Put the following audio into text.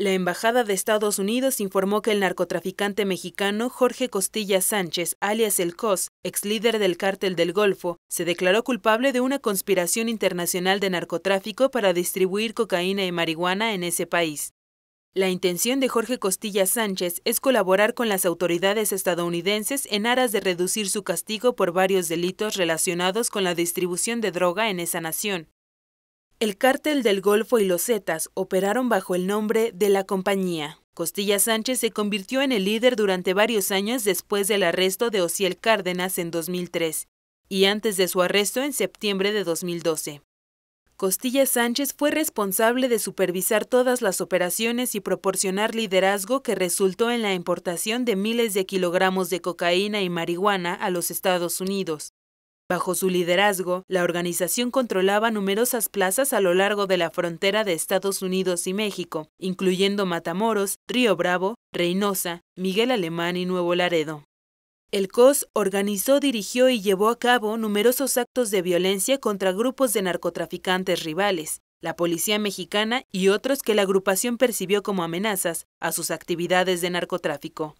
La Embajada de Estados Unidos informó que el narcotraficante mexicano Jorge Costilla Sánchez, alias El COS, ex líder del cártel del Golfo, se declaró culpable de una conspiración internacional de narcotráfico para distribuir cocaína y marihuana en ese país. La intención de Jorge Costilla Sánchez es colaborar con las autoridades estadounidenses en aras de reducir su castigo por varios delitos relacionados con la distribución de droga en esa nación. El cártel del Golfo y los Zetas operaron bajo el nombre de la compañía. Costilla Sánchez se convirtió en el líder durante varios años después del arresto de Osiel Cárdenas en 2003 y antes de su arresto en septiembre de 2012. Costilla Sánchez fue responsable de supervisar todas las operaciones y proporcionar liderazgo que resultó en la importación de miles de kilogramos de cocaína y marihuana a los Estados Unidos, Bajo su liderazgo, la organización controlaba numerosas plazas a lo largo de la frontera de Estados Unidos y México, incluyendo Matamoros, Río Bravo, Reynosa, Miguel Alemán y Nuevo Laredo. El COS organizó, dirigió y llevó a cabo numerosos actos de violencia contra grupos de narcotraficantes rivales, la policía mexicana y otros que la agrupación percibió como amenazas a sus actividades de narcotráfico.